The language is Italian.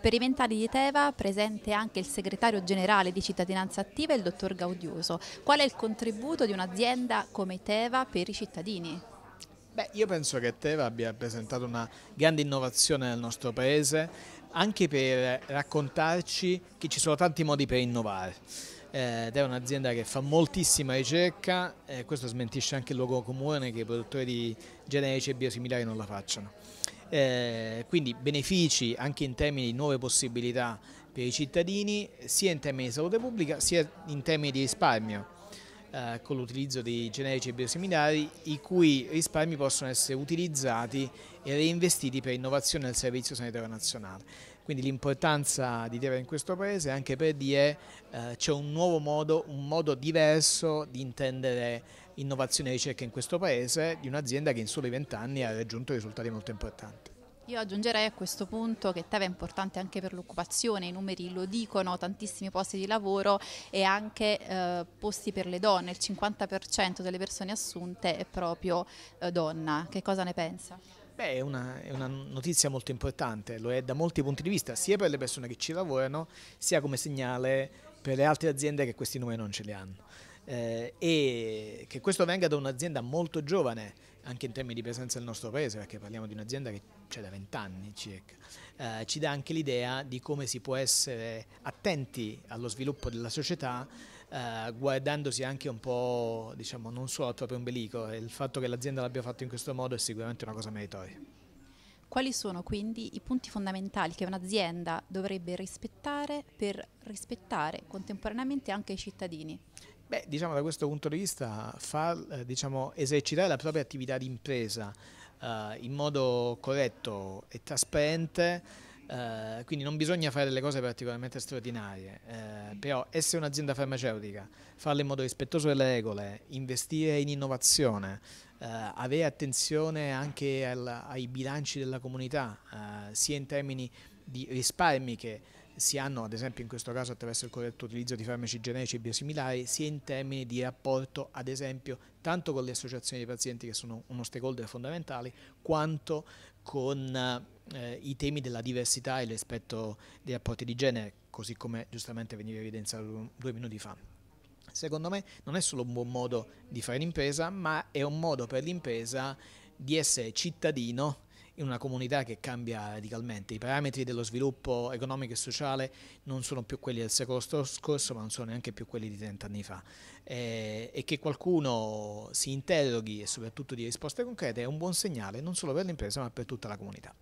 Per i vent'anni di Teva presente anche il segretario generale di cittadinanza attiva, il dottor Gaudioso. Qual è il contributo di un'azienda come Teva per i cittadini? Beh, io penso che Teva abbia rappresentato una grande innovazione nel nostro paese, anche per raccontarci che ci sono tanti modi per innovare ed eh, è un'azienda che fa moltissima ricerca e eh, questo smentisce anche il luogo comune che i produttori di generici e biosimilari non la facciano eh, quindi benefici anche in termini di nuove possibilità per i cittadini sia in termini di salute pubblica sia in termini di risparmio eh, con l'utilizzo dei generici e biosimilari i cui risparmi possono essere utilizzati e reinvestiti per innovazione del Servizio Sanitario Nazionale. Quindi l'importanza di Devere in questo paese è anche per dire eh, c'è un nuovo modo, un modo diverso di intendere innovazione e ricerca in questo paese di un'azienda che in soli 20 anni ha raggiunto risultati molto importanti. Io aggiungerei a questo punto che Teve è importante anche per l'occupazione, i numeri lo dicono, tantissimi posti di lavoro e anche eh, posti per le donne, il 50% delle persone assunte è proprio eh, donna. Che cosa ne pensa? Beh, è una, è una, notizia molto importante, lo è da molti punti di vista, sia per le persone che ci lavorano, sia come segnale per le altre aziende che questi numeri non ce li hanno. Eh, e che questo venga da un'azienda molto giovane, anche in termini di presenza nel nostro paese, perché parliamo di un'azienda che c'è da vent'anni circa, eh, ci dà anche l'idea di come si può essere attenti allo sviluppo della società eh, guardandosi anche un po', diciamo, non solo al proprio ombelico il fatto che l'azienda l'abbia fatto in questo modo è sicuramente una cosa meritoria. Quali sono quindi i punti fondamentali che un'azienda dovrebbe rispettare per rispettare contemporaneamente anche i cittadini? Beh, diciamo da questo punto di vista far, eh, diciamo, esercitare la propria attività di impresa eh, in modo corretto e trasparente eh, quindi non bisogna fare delle cose particolarmente straordinarie, eh, mm. però essere un'azienda farmaceutica, farle in modo rispettoso delle regole, investire in innovazione, eh, avere attenzione anche al, ai bilanci della comunità, eh, sia in termini di risparmi che si hanno ad esempio in questo caso attraverso il corretto utilizzo di farmaci generici e biosimilari sia in termini di rapporto ad esempio tanto con le associazioni dei pazienti che sono uno stakeholder fondamentale quanto con eh, eh, i temi della diversità e il rispetto dei rapporti di genere, così come giustamente veniva evidenziato due minuti fa. Secondo me non è solo un buon modo di fare l'impresa, ma è un modo per l'impresa di essere cittadino in una comunità che cambia radicalmente. I parametri dello sviluppo economico e sociale non sono più quelli del secolo scorso, ma non sono neanche più quelli di 30 anni fa. Eh, e che qualcuno si interroghi e soprattutto di risposte concrete è un buon segnale non solo per l'impresa, ma per tutta la comunità.